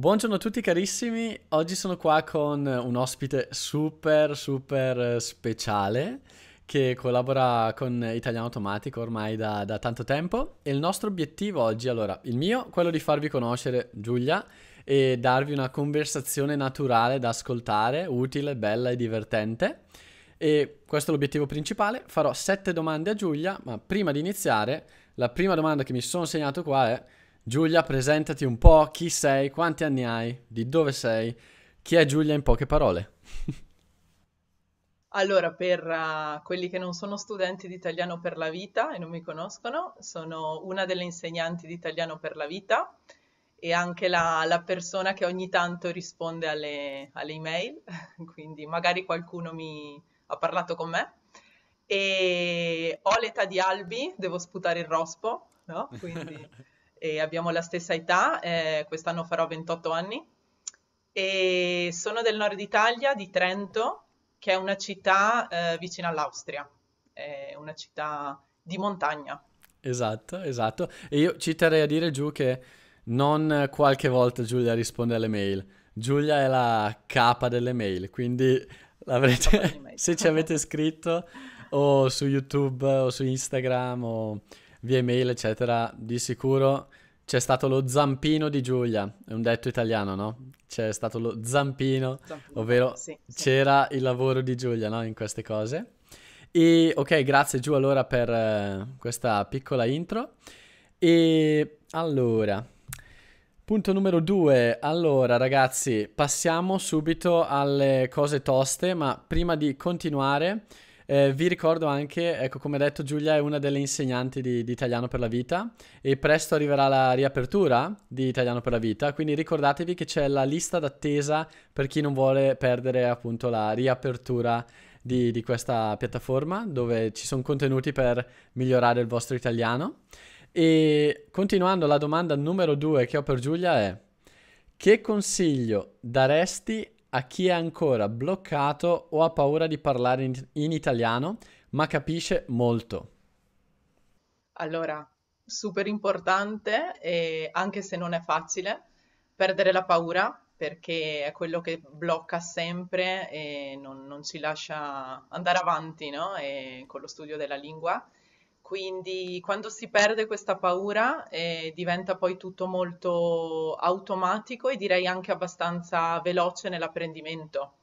Buongiorno a tutti carissimi, oggi sono qua con un ospite super super eh, speciale che collabora con Italiano Automatico ormai da, da, tanto tempo e il nostro obiettivo oggi, allora, il mio, quello di farvi conoscere Giulia e darvi una conversazione naturale da ascoltare, utile, bella e divertente e questo è l'obiettivo principale, farò sette domande a Giulia ma prima di iniziare la prima domanda che mi sono segnato qua è Giulia, presentati un po', chi sei, quanti anni hai, di dove sei, chi è Giulia in poche parole. Allora, per uh, quelli che non sono studenti di italiano per la vita e non mi conoscono, sono una delle insegnanti di italiano per la vita e anche la, la persona che ogni tanto risponde alle, alle email, quindi magari qualcuno mi ha parlato con me. E ho l'età di Albi, devo sputare il rospo, no? Quindi... e abbiamo la stessa età, eh, quest'anno farò 28 anni e sono del nord Italia, di Trento, che è una città eh, vicina all'Austria, è una città di montagna. Esatto, esatto. E io ci terrei a dire giù che non qualche volta Giulia risponde alle mail. Giulia è la capa delle mail, quindi l'avrete, se ci avete scritto o su YouTube o su Instagram o via mail, eccetera, di sicuro c'è stato lo zampino di Giulia, è un detto italiano, no? C'è stato lo zampino, zampino ovvero sì, sì. c'era il lavoro di Giulia, no? In queste cose. E ok, grazie Giù allora per eh, questa piccola intro. E allora, punto numero due. Allora ragazzi, passiamo subito alle cose toste, ma prima di continuare... Eh, vi ricordo anche, ecco come detto Giulia è una delle insegnanti di, di, Italiano per la Vita e presto arriverà la riapertura di Italiano per la Vita, quindi ricordatevi che c'è la lista d'attesa per chi non vuole perdere appunto la riapertura di, di questa piattaforma dove ci sono contenuti per migliorare il vostro italiano. E continuando la domanda numero due che ho per Giulia è che consiglio daresti a chi è ancora bloccato o ha paura di parlare in, in italiano, ma capisce molto. Allora, super importante, e anche se non è facile, perdere la paura perché è quello che blocca sempre e non, non ci lascia andare avanti no? con lo studio della lingua. Quindi quando si perde questa paura eh, diventa poi tutto molto automatico e direi anche abbastanza veloce nell'apprendimento,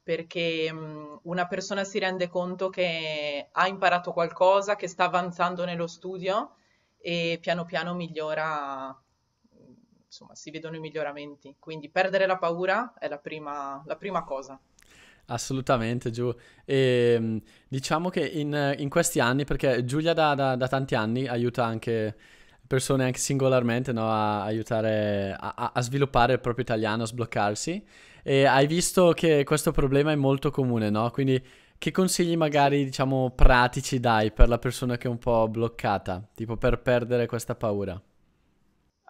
perché mh, mm, una persona si rende conto che ha imparato qualcosa, che sta avanzando nello studio e piano piano migliora, insomma si vedono i miglioramenti. Quindi perdere la paura è la prima, la prima cosa. Assolutamente, Giù. E, ehm, diciamo che in, in, questi anni, perché Giulia da, da, da, tanti anni aiuta anche persone anche singolarmente no, a aiutare a, a, sviluppare il proprio italiano, a sbloccarsi. E hai visto che questo problema è molto comune, no? Quindi che consigli magari, diciamo, pratici dai per la persona che è un po' bloccata, tipo per perdere questa paura?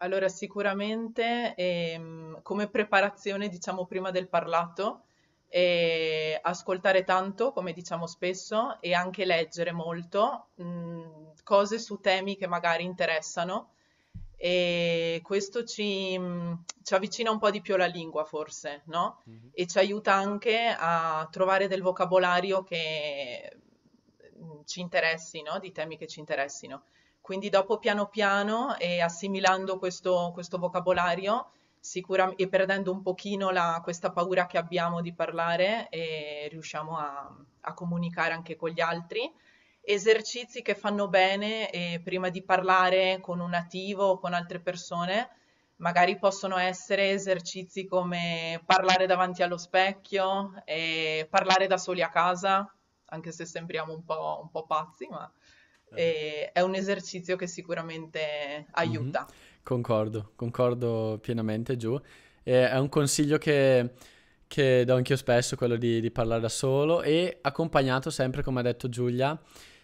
Allora, sicuramente ehm, come preparazione, diciamo, prima del parlato, e ascoltare tanto, come diciamo spesso, e anche leggere molto mh, cose su temi che magari interessano e questo ci, ci, avvicina un po' di più alla lingua forse, no? Mm-hmm. E ci aiuta anche a trovare del vocabolario che ci interessi, no? Di temi che ci interessino. Quindi dopo piano piano e assimilando questo, questo vocabolario sicuramente e perdendo un pochino la, questa paura che abbiamo di parlare e riusciamo a, a, comunicare anche con gli altri. Esercizi che fanno bene eh, prima di parlare con un nativo o con altre persone, magari possono essere esercizi come parlare davanti allo specchio, e parlare da soli a casa, anche se sembriamo un po', un po pazzi, ma eh, è un esercizio che sicuramente aiuta. Mm-hmm. Concordo, concordo pienamente giù. Eh, è un consiglio che, che, do anch'io spesso, quello di, di, parlare da solo e accompagnato sempre, come ha detto Giulia,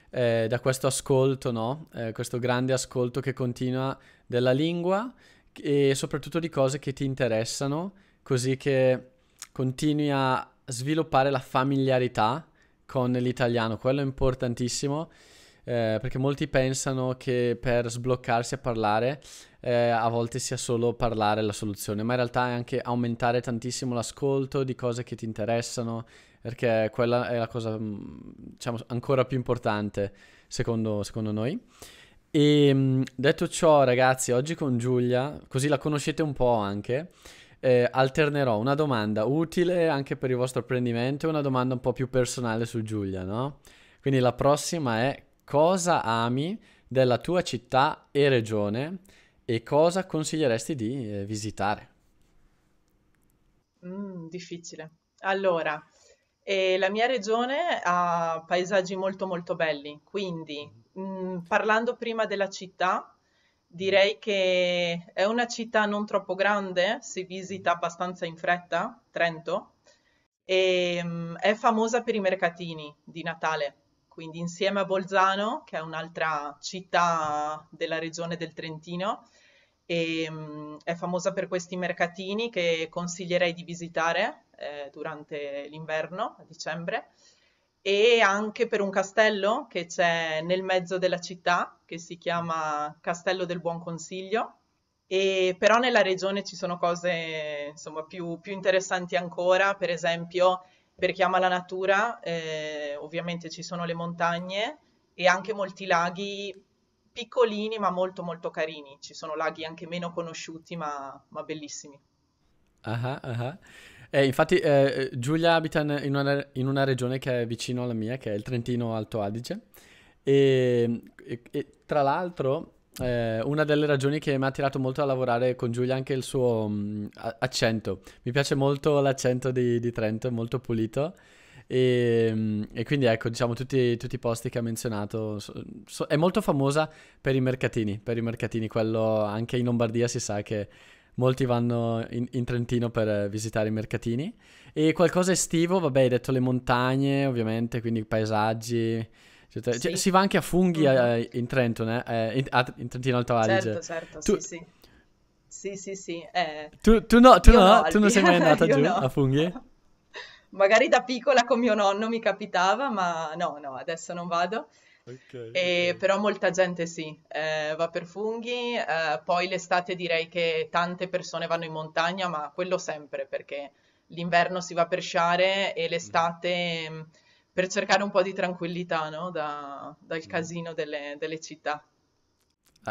eh, da questo ascolto, no? eh, questo grande ascolto che continua della lingua e soprattutto di cose che ti interessano, così che continui a sviluppare la familiarità con l'italiano, quello è importantissimo eh, perché molti pensano che per sbloccarsi a parlare eh, a volte sia solo parlare la soluzione, ma in realtà è anche aumentare tantissimo l'ascolto di cose che ti interessano, perché quella è la cosa mm, diciamo, ancora più importante secondo, secondo noi. E ehm, detto ciò, ragazzi, oggi con Giulia, così la conoscete un po' anche, eh, alternerò una domanda utile anche per il vostro apprendimento e una domanda un po' più personale su Giulia, no? Quindi la prossima è cosa ami della tua città e regione e cosa consiglieresti di eh, visitare? Mm, difficile. Allora, eh, la mia regione ha paesaggi molto molto belli, quindi mm, parlando prima della città, direi che è una città non troppo grande, si visita abbastanza in fretta, Trento, e mm, è famosa per i mercatini di Natale quindi insieme a Bolzano, che è un'altra città della regione del Trentino, e, ehm, mh, è famosa per questi mercatini che consiglierei di visitare eh, durante l'inverno, a dicembre, e anche per un castello che c'è nel mezzo della città, che si chiama Castello del Buon Consiglio. E, però nella regione ci sono cose insomma, più, più interessanti ancora, per esempio perché ama la natura, eh, ovviamente ci sono le montagne e anche molti laghi piccolini ma molto molto carini. Ci sono laghi anche meno conosciuti ma, ma bellissimi. Ah ah. Eh, infatti eh, Giulia abita in una, in una, regione che è vicino alla mia, che è il Trentino Alto Adige. E, e, e tra l'altro eh, una delle ragioni che mi ha attirato molto a lavorare con Giulia è anche il suo mh, mm, accento. Mi piace molto l'accento di, di Trento, è molto pulito. E, mm, e, quindi ecco, diciamo, tutti, tutti, i posti che ha menzionato. So, so, è molto famosa per i mercatini, per i mercatini, quello anche in Lombardia si sa che molti vanno in, in Trentino per visitare i mercatini. E qualcosa estivo, vabbè, hai detto le montagne, ovviamente, quindi paesaggi. Cioè, cioè, sì. si va anche a funghi mm-hmm. eh, in Trento, eh, in, a, in Trentino Alto Adige. Certo, certo, tu... sì, sì. Sì, sì, sì. Eh, tu, tu, no, tu, no tu non sei mai andata giù no. a funghi? Magari da piccola con mio nonno mi capitava, ma no, no, adesso non vado. Okay, e, okay. Però molta gente sì, eh, va per funghi, eh, poi l'estate direi che tante persone vanno in montagna, ma quello sempre perché l'inverno si va per sciare e l'estate... Mm, mm per cercare un po' di tranquillità no? da, dal mm. casino delle, delle città.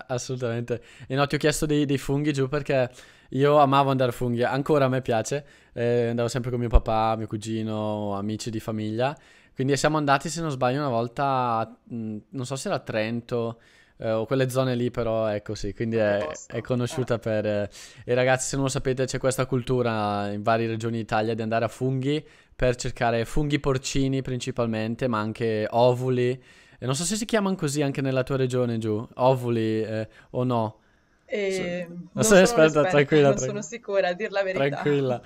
Assolutamente. E no, ti ho chiesto dei, dei, funghi giù perché io amavo andare a funghi, ancora a me piace. Eh, andavo sempre con mio papà, mio cugino, amici di famiglia. Quindi siamo andati, se non sbaglio, una volta, mh, mm, non so se era a Trento eh, o quelle zone lì però ecco sì, quindi è, è conosciuta per... Eh, e ragazzi se non lo sapete c'è questa cultura in varie regioni d'Italia di andare a funghi per cercare funghi porcini principalmente, ma anche ovuli. E non so se si chiamano così anche nella tua regione giù, ovuli eh, o no. Eh, so, non, non sono esperta, esperta, tranquilla. Non sono sicura, a dir la verità. Tranquilla.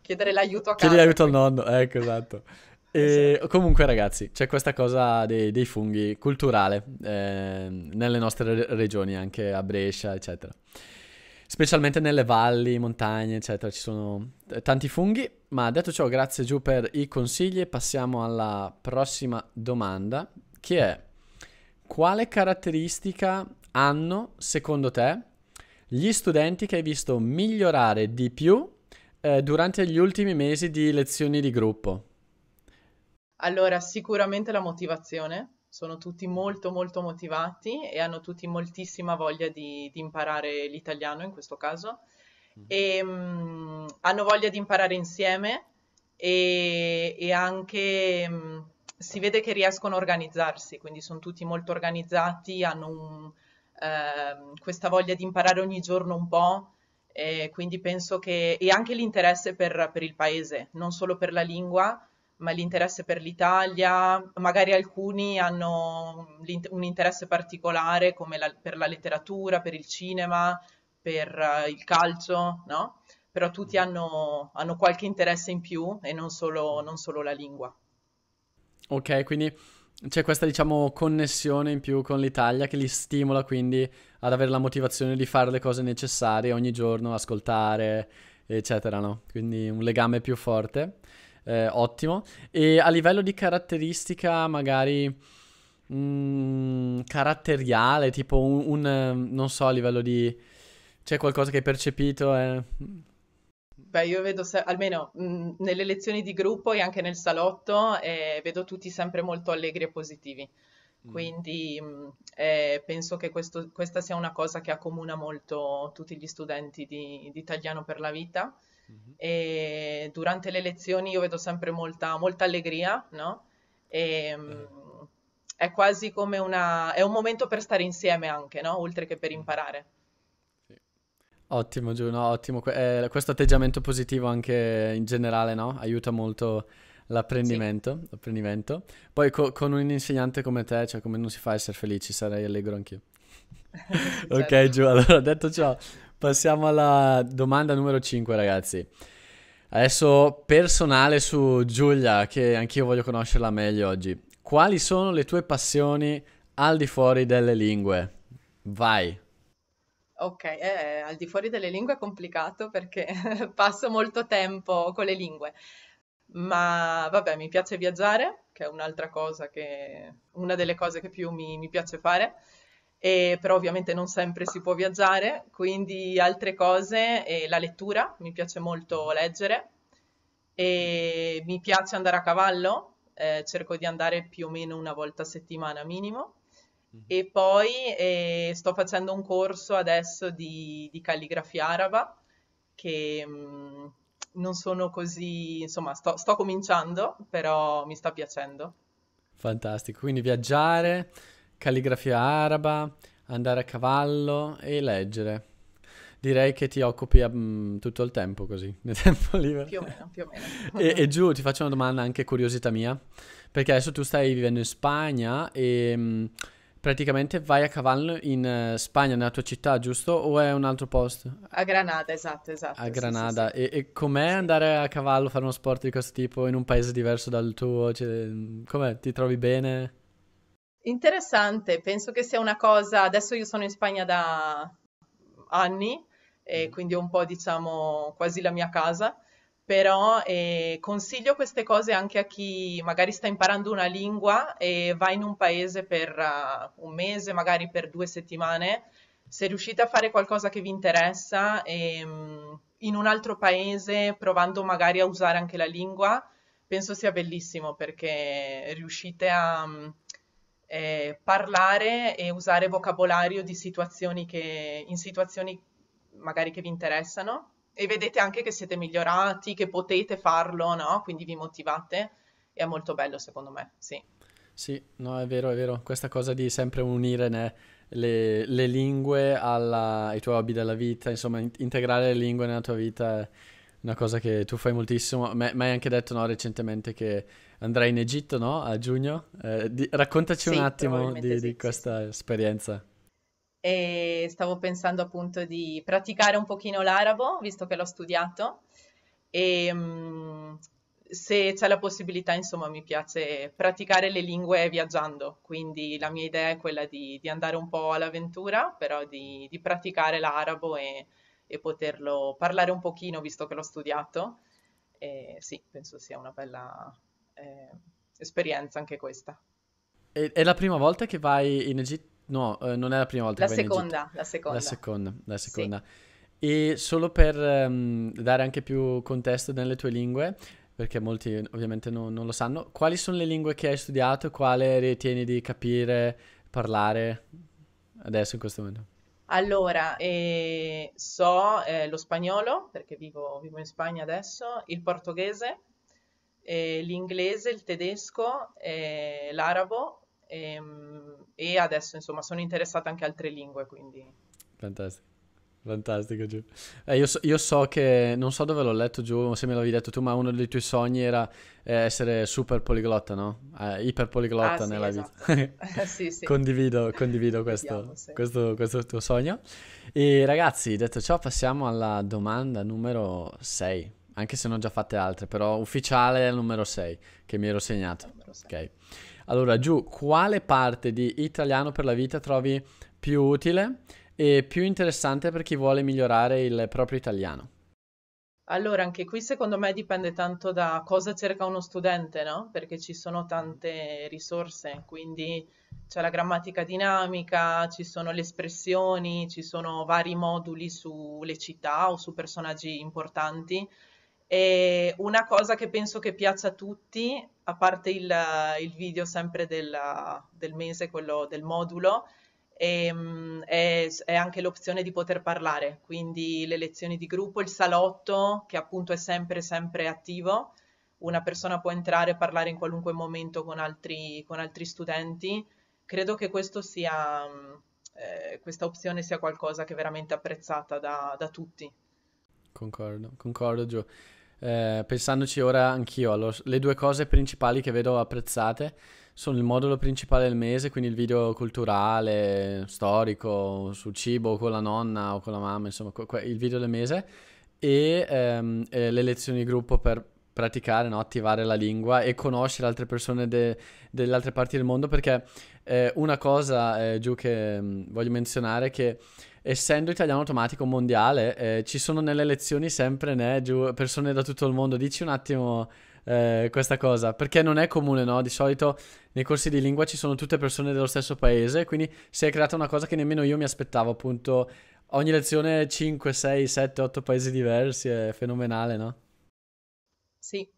Chiedere l'aiuto a casa. Chiedere l'aiuto al nonno, ecco esatto. E eh, esatto. comunque ragazzi, c'è questa cosa dei, dei funghi culturale eh, nelle nostre regioni, anche a Brescia, eccetera. Specialmente nelle valli, montagne, eccetera, ci sono eh, tanti funghi. Ma detto ciò, grazie Giù per i consigli. Passiamo alla prossima domanda, che è quale caratteristica hanno, secondo te, gli studenti che hai visto migliorare di più eh, durante gli ultimi mesi di lezioni di gruppo? Allora, sicuramente la motivazione, sono tutti molto molto motivati e hanno tutti moltissima voglia di, di imparare l'italiano in questo caso mm-hmm. e mh, mm, hanno voglia di imparare insieme e, e anche mh, mm, si vede che riescono a organizzarsi, quindi sono tutti molto organizzati, hanno un, eh, questa voglia di imparare ogni giorno un po'. E quindi penso che, e anche l'interesse per, per il paese, non solo per la lingua, ma l'interesse per l'Italia, magari alcuni hanno un interesse particolare come la, per la letteratura, per il cinema, per eh, il calcio, no? Però tutti mm. hanno, hanno qualche interesse in più e non solo, non solo la lingua. Ok, quindi c'è questa diciamo connessione in più con l'Italia che li stimola quindi ad avere la motivazione di fare le cose necessarie ogni giorno, ascoltare, eccetera, no? Quindi un legame più forte eh, ottimo. E a livello di caratteristica, magari mh, mm, caratteriale, tipo un, un, non so, a livello di... C'è qualcosa che hai percepito? Eh? Beh, io vedo se- almeno mh, mm, nelle lezioni di gruppo e anche nel salotto, eh, vedo tutti sempre molto allegri e positivi. Mm. Quindi eh, penso che questo, questa sia una cosa che accomuna molto tutti gli studenti di, di italiano per la vita. Mm-hmm. E durante le lezioni io vedo sempre molta, molta allegria, no? E, mm. Eh. È quasi come una... è un momento per stare insieme anche, no? Oltre che per mm. imparare. Ottimo, Giuno, ottimo. Eh, questo atteggiamento positivo anche in generale, no? Aiuta molto l'apprendimento. Sì. l'apprendimento. Poi co- con un insegnante come te, cioè come non si fa a essere felici, sarei allegro anch'io. certo. Ok, Giuno, allora detto ciò, Passiamo alla domanda numero 5, ragazzi. Adesso personale su Giulia, che anch'io voglio conoscerla meglio oggi. Quali sono le tue passioni al di fuori delle lingue? Vai. Ok, eh, eh al di fuori delle lingue è complicato perché passo molto tempo con le lingue. Ma vabbè, mi piace viaggiare, che è un'altra cosa che, una delle cose che più mi, mi piace fare e, però ovviamente non sempre si può viaggiare, quindi altre cose, eh, la lettura, mi piace molto leggere, e mi piace andare a cavallo, eh, cerco di andare più o meno una volta a settimana minimo. Mm-hmm. E poi eh, sto facendo un corso adesso di, di calligrafia araba che mh, mm, non sono così, insomma, sto, sto cominciando, però mi sta piacendo. Fantastico, quindi viaggiare, calligrafia araba, andare a cavallo e leggere. Direi che ti occupi um, tutto il tempo così, nel tempo libero. Più o meno, più o meno. e, e, giù ti faccio una domanda anche curiosità mia, perché adesso tu stai vivendo in Spagna e um, praticamente vai a cavallo in uh, Spagna, nella tua città, giusto? O è un altro posto? A Granada, esatto, esatto. A Granada. Sì, sì, sì. E, e, com'è andare a cavallo, fare uno sport di questo tipo in un paese diverso dal tuo? Cioè, mm, com'è? Ti trovi bene? Interessante, penso che sia una cosa, adesso io sono in Spagna da anni e mm. quindi è un po' diciamo quasi la mia casa, però eh, consiglio queste cose anche a chi magari sta imparando una lingua e va in un paese per uh, un mese, magari per due settimane, se riuscite a fare qualcosa che vi interessa ehm, in un altro paese provando magari a usare anche la lingua, penso sia bellissimo perché riuscite a mm, eh, parlare e usare vocabolario di situazioni che, in situazioni magari che vi interessano e vedete anche che siete migliorati, che potete farlo, no? Quindi vi motivate è molto bello secondo me, sì. Sì, no, è vero, è vero. Questa cosa di sempre unire ne, le, le, lingue alla, ai tuoi hobby della vita, insomma, in, integrare le lingue nella tua vita è, una cosa che tu fai moltissimo. Mi hai anche detto no, recentemente che andrai in Egitto no? a giugno. Eh, di, raccontaci sì, un attimo di, sì, di, questa sì. esperienza. E stavo pensando appunto di praticare un pochino l'arabo, visto che l'ho studiato. E ehm, se c'è la possibilità, insomma, mi piace praticare le lingue viaggiando. Quindi la mia idea è quella di, di andare un po' all'avventura, però di, di praticare l'arabo e e poterlo parlare un pochino visto che l'ho studiato. E sì, penso sia una bella eh, esperienza anche questa. È, è la prima volta che vai in Egitto? No, eh, non è la prima volta la che seconda, in Egitto. La seconda, la seconda. Sì. E solo per um, dare anche più contesto nelle tue lingue, perché molti ovviamente non, non lo sanno, quali sono le lingue che hai studiato e quale ritieni di capire, parlare adesso in questo momento? Allora, eh, so eh, lo spagnolo, perché vivo, vivo, in Spagna adesso, il portoghese, eh, l'inglese, il tedesco, eh, l'arabo ehm, e adesso insomma sono interessata anche a altre lingue, quindi... Fantastico. Fantastico, Giù. Eh, io, so, io, so, che, non so dove l'ho letto Giù, se me l'avevi detto tu, ma uno dei tuoi sogni era eh, essere super poliglotta, no? Eh, iper poliglotta ah, nella sì, vita. Esatto. Eh, sì, sì. Condivido, condivido questo, Vediamo, questo, questo, tuo sogno. E ragazzi, detto ciò, passiamo alla domanda numero 6, anche se ne ho già fatte altre, però ufficiale è il numero 6 che mi ero segnato. Ok. Allora, Giù, quale parte di Italiano per la vita trovi più utile? e più interessante per chi vuole migliorare il proprio italiano? Allora, anche qui secondo me dipende tanto da cosa cerca uno studente, no? Perché ci sono tante risorse, quindi c'è la grammatica dinamica, ci sono le espressioni, ci sono vari moduli sulle città o su personaggi importanti. E una cosa che penso che piaccia a tutti, a parte il, il video sempre della, del mese, quello del modulo, e, ehm, è, è anche l'opzione di poter parlare, quindi le lezioni di gruppo, il salotto che appunto è sempre, sempre attivo, una persona può entrare e parlare in qualunque momento con altri, con altri studenti. Credo che sia, mm, eh, questa opzione sia qualcosa che è veramente apprezzata da, da tutti. Concordo, concordo Gio. Eh, pensandoci ora anch'io, allo, le due cose principali che vedo apprezzate sono il modulo principale del mese, quindi il video culturale, storico, sul cibo con la nonna o con la mamma, insomma, il video del mese e, ehm, e le lezioni di gruppo per praticare, no? attivare la lingua e conoscere altre persone de- delle altre parti del mondo perché eh, una cosa eh, giù che mh, mm, voglio menzionare è che essendo italiano automatico mondiale eh, ci sono nelle lezioni sempre né, giù persone da tutto il mondo dici un attimo eh, questa cosa, perché non è comune, no? Di solito nei corsi di lingua ci sono tutte persone dello stesso paese, quindi si è creata una cosa che nemmeno io mi aspettavo, appunto ogni lezione 5, 6, 7, 8 paesi diversi, è fenomenale, no? Sì,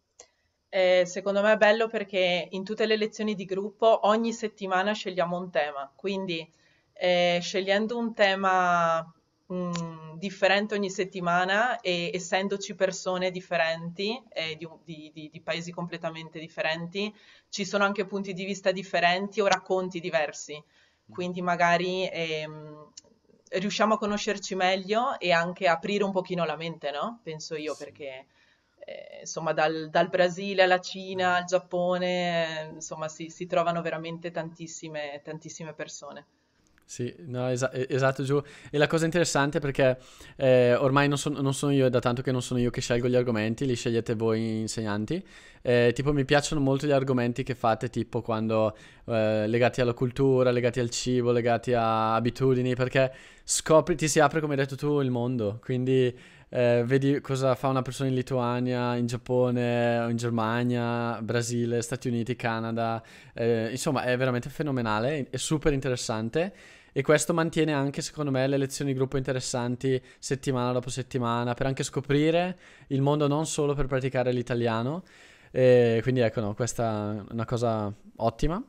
eh, secondo me è bello perché in tutte le lezioni di gruppo ogni settimana scegliamo un tema, quindi eh, scegliendo un tema mh, differente ogni settimana e essendoci persone differenti eh, di, di, di, di, paesi completamente differenti, ci sono anche punti di vista differenti o racconti diversi. Mm. Quindi magari ehm, riusciamo a conoscerci meglio e anche aprire un pochino la mente, no? Penso io, sì. perché eh, insomma dal, dal, Brasile alla Cina al Giappone, insomma si, si, trovano veramente tantissime, tantissime persone. Sì, no, es- esatto, giù. E la cosa interessante è perché eh, ormai non, son- non, sono io, è da tanto che non sono io che scelgo gli argomenti, li scegliete voi insegnanti. Eh, tipo, mi piacciono molto gli argomenti che fate, tipo quando eh, legati alla cultura, legati al cibo, legati a abitudini, perché scopri, ti si apre, come hai detto tu, il mondo. Quindi. Eh, vedi cosa fa una persona in Lituania, in Giappone, in Germania, Brasile, Stati Uniti, Canada. Eh, insomma, è veramente fenomenale, è super interessante. E questo mantiene anche, secondo me, le lezioni di gruppo interessanti settimana dopo settimana per anche scoprire il mondo non solo per praticare l'italiano. E quindi ecco, no, questa è una cosa ottima.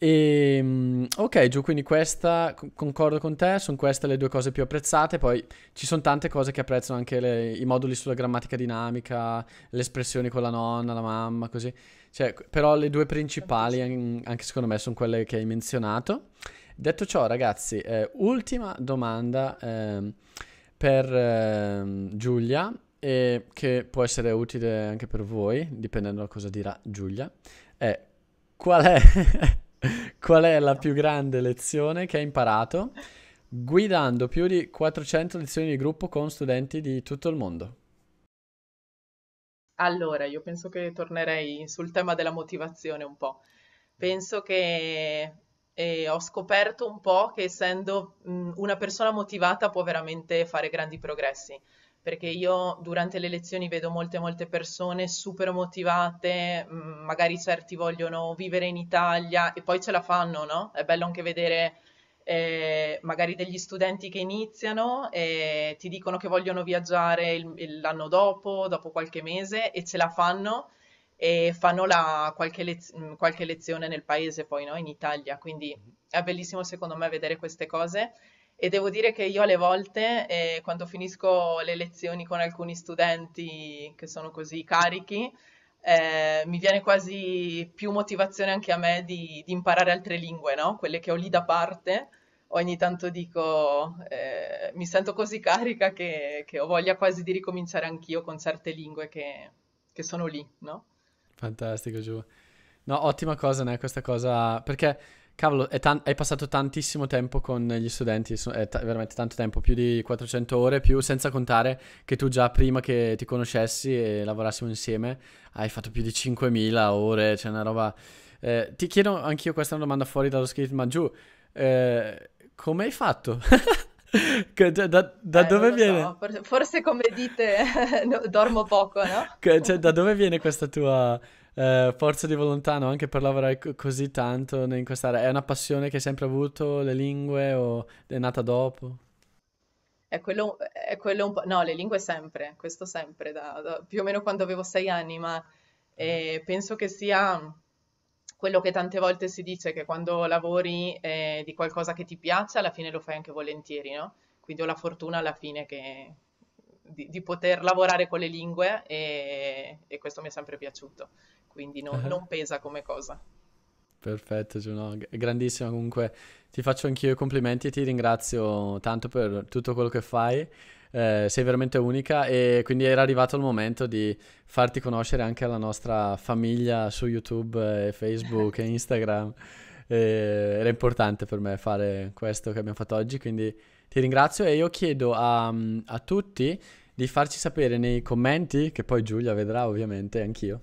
E, ehm, ok, giù, quindi questa concordo con te, sono queste le due cose più apprezzate, poi ci sono tante cose che apprezzano anche le, i moduli sulla grammatica dinamica, le espressioni con la nonna, la mamma, così. Cioè, però le due principali, anche secondo me, sono quelle che hai menzionato. Detto ciò, ragazzi, eh, ultima domanda eh, per eh, Giulia, che può essere utile anche per voi, dipendendo da cosa dirà Giulia, è qual è, qual è la più grande lezione che hai imparato guidando più di 400 lezioni di gruppo con studenti di tutto il mondo? Allora, io penso che tornerei sul tema della motivazione un po'. Penso che e ho scoperto un po' che essendo mh, mhmm, una persona motivata può veramente fare grandi progressi perché io durante le lezioni vedo molte molte persone super motivate, mhmm, magari certi vogliono vivere in Italia e poi ce la fanno, no? È bello anche vedere eh, magari degli studenti che iniziano e ti dicono che vogliono viaggiare il, il, l'anno dopo, dopo qualche mese e ce la fanno e fanno la, qualche, lez- qualche, lezione nel paese poi, no? in Italia, quindi mhm. è bellissimo secondo me vedere queste cose e devo dire che io alle volte eh, quando finisco le lezioni con alcuni studenti che sono così carichi, eh, mi viene quasi più motivazione anche a me di, di imparare altre lingue, no? quelle che ho lì da parte. Ogni tanto dico, eh, mi sento così carica che, che, ho voglia quasi di ricominciare anch'io con certe lingue che, che sono lì, no? Fantastico, giù. No, ottima cosa, né, questa cosa, perché, cavolo, tan- hai passato tantissimo tempo con gli studenti, è ta- veramente tanto tempo, più di 400 ore, più senza contare che tu già prima che ti conoscessi e lavorassimo insieme hai fatto più di 5.000 ore, cioè una roba... Eh, ti chiedo anch'io questa domanda fuori dallo script, ma giù, eh, come hai fatto? Che, cioè, da, da eh, dove viene? So, forse, forse, come dite, dormo poco, no? Che, cioè, da dove viene questa tua eh, forza di volontà, no? Anche per lavorare co- così tanto in quest'area? È una passione che hai sempre avuto, le lingue, o è nata dopo? È quello, è quello un po'... No, le lingue sempre, questo sempre, da, da, più o meno quando avevo sei anni, ma eh, eh penso che sia quello che tante volte si dice che quando lavori eh, di qualcosa che ti piace, alla fine lo fai anche volentieri, no? Quindi ho la fortuna alla fine che, di, di, poter lavorare con le lingue e, e, questo mi è sempre piaciuto, quindi non, ah. non pesa come cosa. Perfetto, Giuno, grandissimo. Comunque ti faccio anch'io i complimenti e ti ringrazio tanto per tutto quello che fai. Eh, sei veramente unica e quindi era arrivato il momento di farti conoscere anche alla nostra famiglia su YouTube, e Facebook e Instagram. Eh, era importante per me fare questo che abbiamo fatto oggi, quindi ti ringrazio e io chiedo a, a tutti di farci sapere nei commenti, che poi Giulia vedrà ovviamente, anch'io,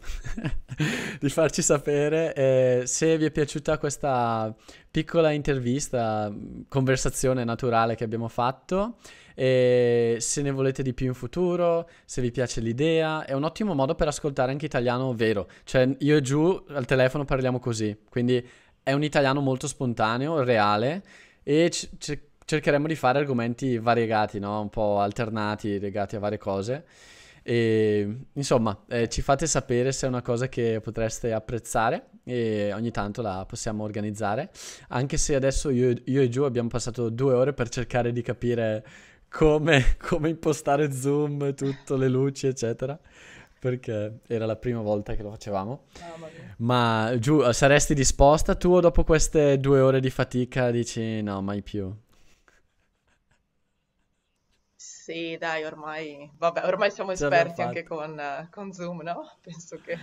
di farci sapere eh, se vi è piaciuta questa piccola intervista, conversazione naturale che abbiamo fatto e se ne volete di più in futuro, se vi piace l'idea, è un ottimo modo per ascoltare anche italiano vero, cioè io e Giù al telefono parliamo così, quindi è un italiano molto spontaneo, reale e c- c- cercheremo di fare argomenti variegati, no? un po' alternati, legati a varie cose. E, insomma, eh, ci fate sapere se è una cosa che potreste apprezzare e ogni tanto la possiamo organizzare, anche se adesso io, io e Giù abbiamo passato due ore per cercare di capire come, come impostare Zoom, tutto, le luci, eccetera perché era la prima volta che lo facevamo. Oh, ma giù, saresti disposta tu o dopo queste due ore di fatica dici no, mai più? Sì, dai, ormai, vabbè, ormai siamo esperti anche con, con, Zoom, no? Penso che...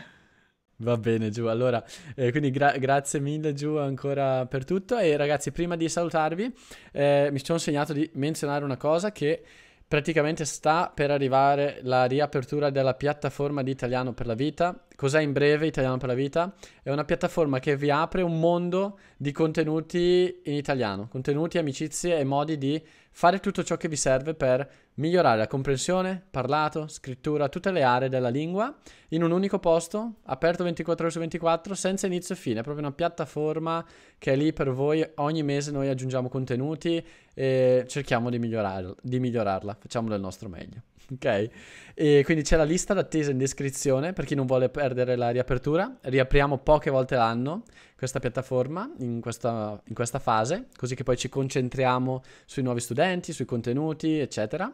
Va bene Giù, allora, eh, quindi gra- grazie mille Giù ancora per tutto e ragazzi, prima di salutarvi eh, mi sono segnato di menzionare una cosa che praticamente sta per arrivare la riapertura della piattaforma di Italiano per la Vita. Cos'è in breve Italiano per la Vita? È una piattaforma che vi apre un mondo di contenuti in italiano, contenuti, amicizie e modi di fare tutto ciò che vi serve per migliorare la comprensione, parlato, scrittura, tutte le aree della lingua in un unico posto, aperto 24 ore su 24, senza inizio e fine, è proprio una piattaforma che è lì per voi, ogni mese noi aggiungiamo contenuti e cerchiamo di, migliorarla, di migliorarla. facciamo del nostro meglio. Ok? E quindi c'è la lista d'attesa in descrizione per chi non vuole perdere la riapertura. Riapriamo poche volte l'anno questa piattaforma in questa, in questa fase, così che poi ci concentriamo sui nuovi studenti, sui contenuti, eccetera.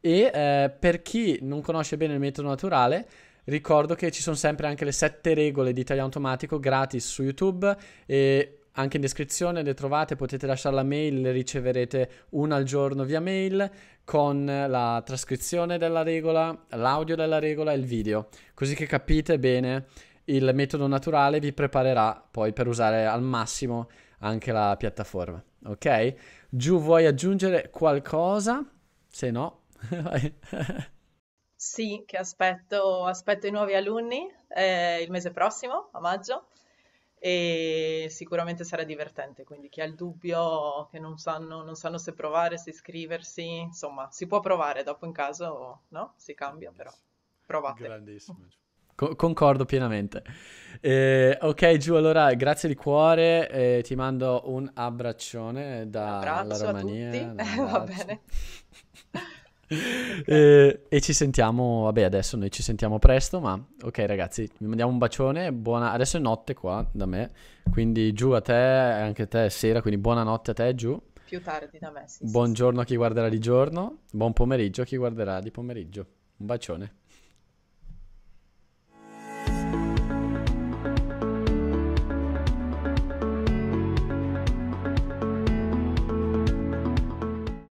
E eh, per chi non conosce bene il metodo naturale, ricordo che ci sono sempre anche le sette regole di Italia automatico gratis su YouTube e anche in descrizione le trovate, potete lasciare la mail, le riceverete una al giorno via mail con la trascrizione della regola, l'audio della regola e il video, così che capite bene il metodo naturale vi preparerà poi per usare al massimo anche la piattaforma, ok? Giù vuoi aggiungere qualcosa? Se no... sì, che aspetto, aspetto i nuovi alunni eh, il mese prossimo, a maggio e sicuramente sarà divertente, quindi chi ha il dubbio, che non sanno, non sanno se provare, se iscriversi, insomma, si può provare, dopo in caso no, si cambia, però provate. Grandissimo. Co- concordo pienamente. Eh, ok, Giù, allora grazie di cuore. Eh, ti mando un abbraccione dalla Romania. Va bene. eh, e ci sentiamo, vabbè adesso noi ci sentiamo presto, ma ok ragazzi, vi mandiamo un bacione, buona... adesso è notte qua da me, quindi giù a te, anche a te è sera, quindi buonanotte a te giù. Più tardi da me, sì. Buongiorno sì, a chi guarderà di giorno, buon pomeriggio a chi guarderà di pomeriggio. Un bacione.